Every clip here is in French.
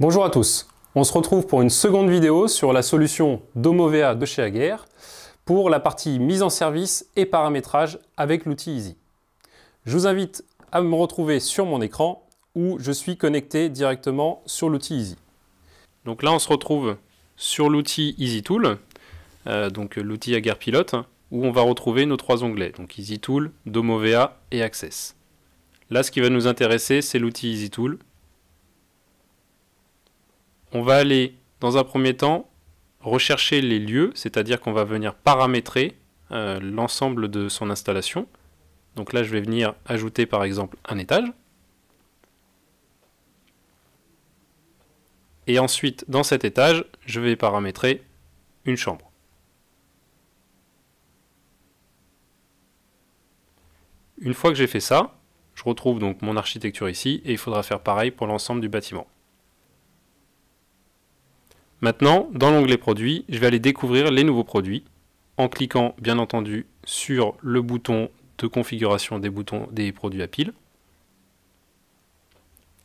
Bonjour à tous, on se retrouve pour une seconde vidéo sur la solution Domovea de chez Aguerre pour la partie mise en service et paramétrage avec l'outil Easy. Je vous invite à me retrouver sur mon écran où je suis connecté directement sur l'outil Easy. Donc là on se retrouve sur l'outil Easy Tool, euh, donc l'outil Aguerre Pilote, où on va retrouver nos trois onglets, donc Easy Tool, Domovea et Access. Là ce qui va nous intéresser c'est l'outil Easy Tool on va aller dans un premier temps rechercher les lieux, c'est-à-dire qu'on va venir paramétrer euh, l'ensemble de son installation. Donc là, je vais venir ajouter par exemple un étage. Et ensuite, dans cet étage, je vais paramétrer une chambre. Une fois que j'ai fait ça, je retrouve donc mon architecture ici et il faudra faire pareil pour l'ensemble du bâtiment. Maintenant, dans l'onglet produits, je vais aller découvrir les nouveaux produits en cliquant bien entendu sur le bouton de configuration des boutons des produits à pile.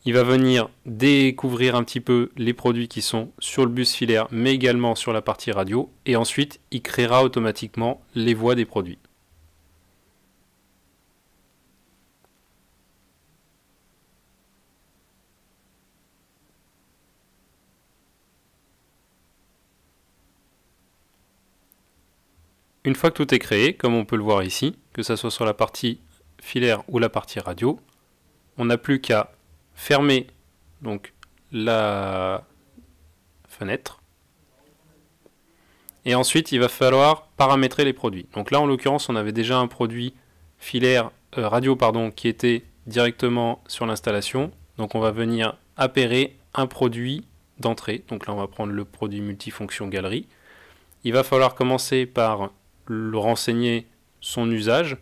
Il va venir découvrir un petit peu les produits qui sont sur le bus filaire mais également sur la partie radio et ensuite il créera automatiquement les voies des produits. Une fois que tout est créé, comme on peut le voir ici, que ce soit sur la partie filaire ou la partie radio, on n'a plus qu'à fermer donc la fenêtre. Et ensuite, il va falloir paramétrer les produits. Donc là, en l'occurrence, on avait déjà un produit filaire euh, radio pardon, qui était directement sur l'installation. Donc on va venir appairer un produit d'entrée. Donc là, on va prendre le produit multifonction galerie. Il va falloir commencer par le renseigner son usage.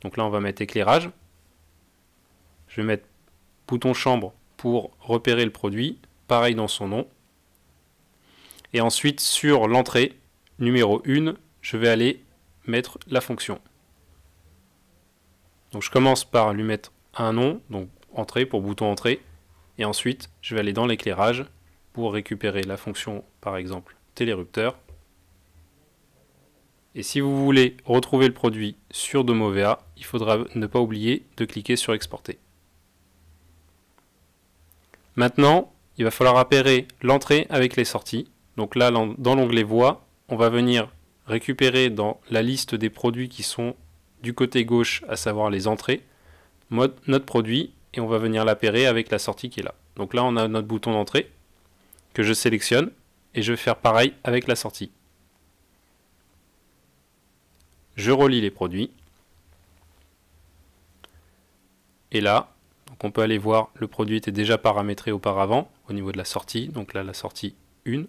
Donc là, on va mettre éclairage. Je vais mettre bouton chambre pour repérer le produit. Pareil dans son nom. Et ensuite, sur l'entrée numéro 1, je vais aller mettre la fonction. Donc je commence par lui mettre un nom, donc entrée pour bouton entrée. Et ensuite, je vais aller dans l'éclairage pour récupérer la fonction, par exemple, télérupteur. Et si vous voulez retrouver le produit sur Domovea, il faudra ne pas oublier de cliquer sur exporter. Maintenant, il va falloir appairer l'entrée avec les sorties. Donc là, dans l'onglet voix, on va venir récupérer dans la liste des produits qui sont du côté gauche, à savoir les entrées, notre produit, et on va venir l'appairer avec la sortie qui est là. Donc là, on a notre bouton d'entrée que je sélectionne, et je vais faire pareil avec la sortie. Je relis les produits. Et là, donc on peut aller voir, le produit était déjà paramétré auparavant au niveau de la sortie. Donc là, la sortie 1.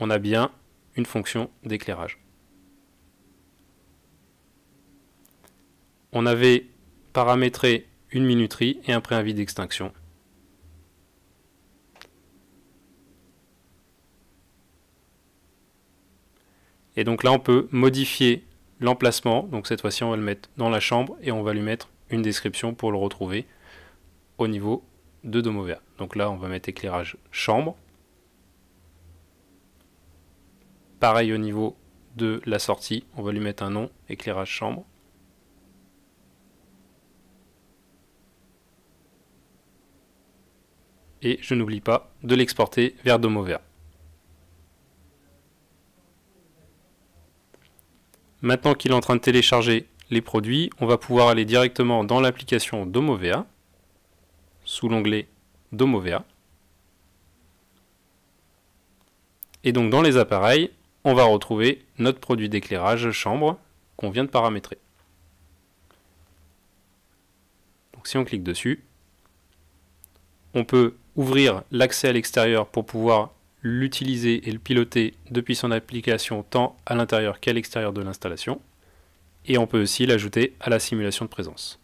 On a bien une fonction d'éclairage. On avait paramétré une minuterie et un préavis d'extinction. Et donc là, on peut modifier l'emplacement. Donc cette fois-ci, on va le mettre dans la chambre et on va lui mettre une description pour le retrouver au niveau de vert Donc là, on va mettre éclairage chambre. Pareil au niveau de la sortie, on va lui mettre un nom, éclairage chambre. Et je n'oublie pas de l'exporter vers Domovia. Maintenant qu'il est en train de télécharger les produits, on va pouvoir aller directement dans l'application Domovea, sous l'onglet Domovea. Et donc dans les appareils, on va retrouver notre produit d'éclairage chambre qu'on vient de paramétrer. Donc si on clique dessus, on peut ouvrir l'accès à l'extérieur pour pouvoir l'utiliser et le piloter depuis son application tant à l'intérieur qu'à l'extérieur de l'installation. Et on peut aussi l'ajouter à la simulation de présence.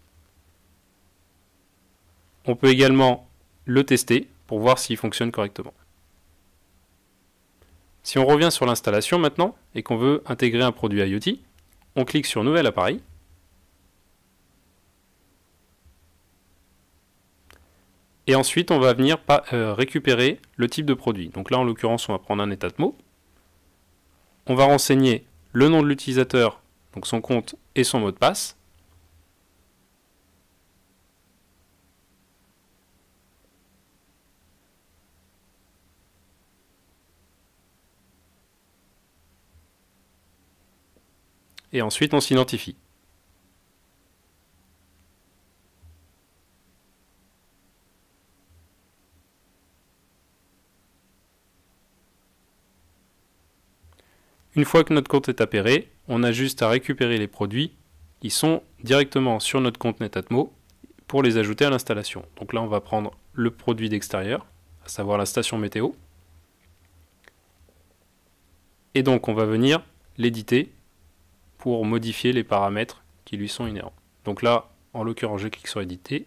On peut également le tester pour voir s'il fonctionne correctement. Si on revient sur l'installation maintenant et qu'on veut intégrer un produit IoT, on clique sur Nouvel appareil Et ensuite, on va venir euh, récupérer le type de produit. Donc là, en l'occurrence, on va prendre un état de mot. On va renseigner le nom de l'utilisateur, donc son compte et son mot de passe. Et ensuite, on s'identifie. Une fois que notre compte est appairé, on a juste à récupérer les produits. qui sont directement sur notre compte Netatmo pour les ajouter à l'installation. Donc là, on va prendre le produit d'extérieur, à savoir la station météo. Et donc, on va venir l'éditer pour modifier les paramètres qui lui sont inhérents. Donc là, en l'occurrence, je clique sur éditer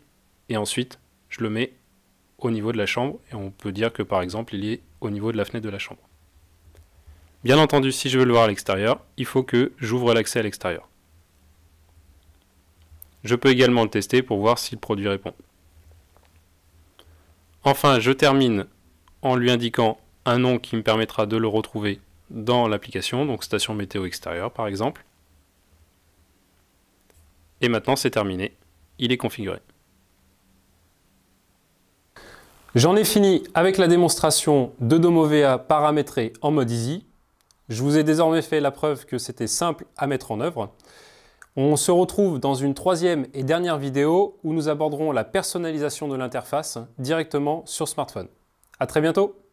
et ensuite, je le mets au niveau de la chambre et on peut dire que par exemple, il est au niveau de la fenêtre de la chambre. Bien entendu, si je veux le voir à l'extérieur, il faut que j'ouvre l'accès à l'extérieur. Je peux également le tester pour voir si le produit répond. Enfin, je termine en lui indiquant un nom qui me permettra de le retrouver dans l'application, donc station météo extérieure par exemple. Et maintenant c'est terminé, il est configuré. J'en ai fini avec la démonstration de Domovea paramétrée en mode Easy. Je vous ai désormais fait la preuve que c'était simple à mettre en œuvre. On se retrouve dans une troisième et dernière vidéo où nous aborderons la personnalisation de l'interface directement sur smartphone. À très bientôt